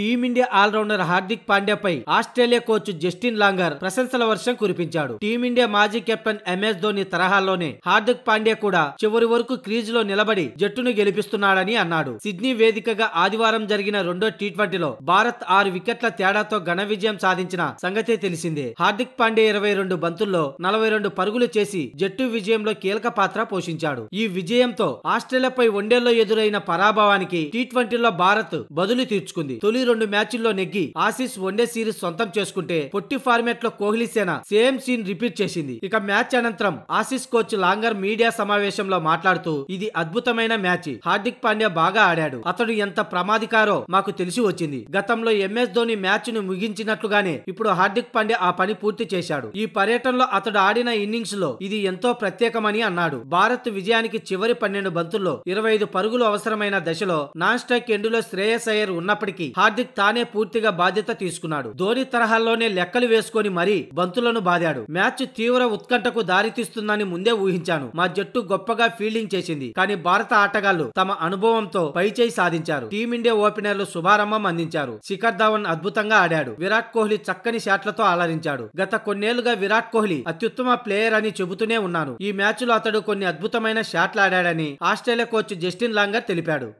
team India allrounder Hardik పాండ్యాపై Australia coach Justin Langer ప్రశంసల వర్షం కురిపించాడు టీమిండియా మాజీ కెప్టెన్ ఎంఎస్ ధోని తరహాలోనే హార్దిక్ పాండ్యా కూడా చివరి వరకు క్రీజ్ లో నిలబడి జట్టును గెలిపిస్తున్నాడని అన్నాడు సిడ్నీ వేదికగా ఆదివారం జరిగిన రెండో టీ ట్వంటీలో భారత్ ఆరు వికెట్ల తేడాతో ఘన విజయం సాధించిన సంగతే తెలిసిందే హార్దిక్ పాండ్యా ఇరవై రెండు బంతుల్లో నలభై రెండు పరుగులు చేసి జట్టు విజయంలో కీలక పాత్ర పోషించాడు ఈ విజయంతో ఆస్ట్రేలియాపై వన్డేల్లో ఎదురైన పరాభవానికి టీ ట్వంటీలో భారత్ బదులు తీర్చుకుంది తొలి తొలి రెండు మ్యాచ్ల్లో నెగ్గి ఆసీస్ వన్డే సిరీస్ సొంతం చేసుకుంటే పొట్టి ఫార్మాట్ లో కోహ్లీ సేన సేమ్ సీన్ రిపీట్ చేసింది ఇక మ్యాచ్ అనంతరం ఆసీస్ కోచ్ లాంగర్ మీడియా సమావేశంలో మాట్లాడుతూ ఇది అద్భుతమైన మ్యాచ్ హార్దిక్ పాండ్యా బాగా ఆడాడు అతడు ఎంత ప్రమాదికారో మాకు తెలిసి వచ్చింది గతంలో ఎంఎస్ ధోని మ్యాచ్ ను ముగించినట్లుగానే ఇప్పుడు హార్దిక్ పాండ్యా ఆ పని పూర్తి చేశాడు ఈ పర్యటనలో అతడు ఆడిన ఇన్నింగ్స్ లో ఇది ఎంతో ప్రత్యేకమని అన్నాడు భారత్ విజయానికి చివరి పన్నెండు బంతుల్లో ఇరవై ఐదు పరుగులు అవసరమైన దశలో నాన్ స్ట్రైక్ ఎండులో శ్రేయస్ అయ్యర్ ఉన్నప్పటికీ హార్దిక్ హార్దిక్ తానే పూర్తిగా బాధ్యత తీసుకున్నాడు ధోని తరహాలోనే లెక్కలు వేసుకొని మరీ బంతులను బాదాడు మ్యాచ్ తీవ్ర ఉత్కంఠకు దారితీస్తుందని ముందే ఊహించాను మా జట్టు గొప్పగా ఫీల్డింగ్ చేసింది కానీ భారత ఆటగాళ్లు తమ అనుభవంతో పైచేయి సాధించారు టీమిండియా ఓపెనర్లు శుభారంభం అందించారు శిఖర్ ధవన్ అద్భుతంగా ఆడాడు విరాట్ కోహ్లీ చక్కని షాట్లతో అలరించాడు గత కొన్నేళ్లుగా విరాట్ కోహ్లీ అత్యుత్తమ ప్లేయర్ అని చెబుతూనే ఉన్నాను ఈ మ్యాచ్ లో అతడు కొన్ని అద్భుతమైన షాట్లు ఆడాడని ఆస్ట్రేలియా కోచ్ జస్టిన్ లాంగర్ తెలిపాడు